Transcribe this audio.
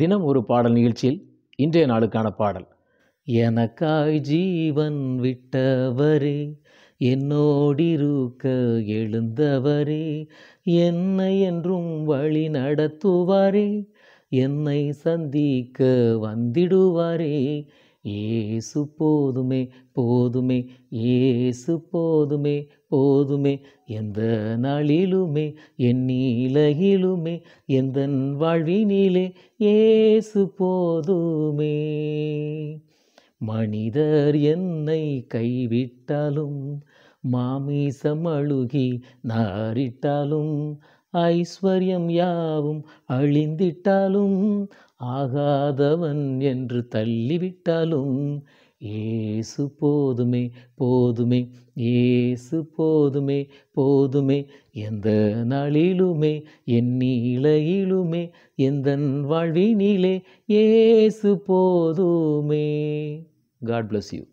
தினம் ஒரு பாடல் நிகழ்ச்சியில் இன்றைய நாளுக்கான பாடல் எனக்காய் ஜீவன் விட்டவரே என்னோடிருக்க எழுந்தவரே என்னை என்றும் வழி நடத்துவாரே என்னை சந்திக்க வந்திடுவாரே ஏசு போதுமே போதுமே ஏசு போதுமே போதுமே எந்த நாளிலுமே என் நீலகிலுமே எந்த வாழ்வினிலே ஏசு போதுமே மனிதர் என்னை கைவிட்டாலும் மாமிசம் அழுகி நாரிட்டாலும் ஐஸ்வர்யம் யாவும் அழிந்திட்டாலும் ஆகாதவன் என்று தள்ளிவிட்டாலும் ஏசு போதுமே போதுமே ஏசு போதுமே போதுமே எந்த நாளிலுமே என் நீளையிலுமே எந்த வாழ்வினிலே ஏசு போதுமே காட் பிளஸ் யூ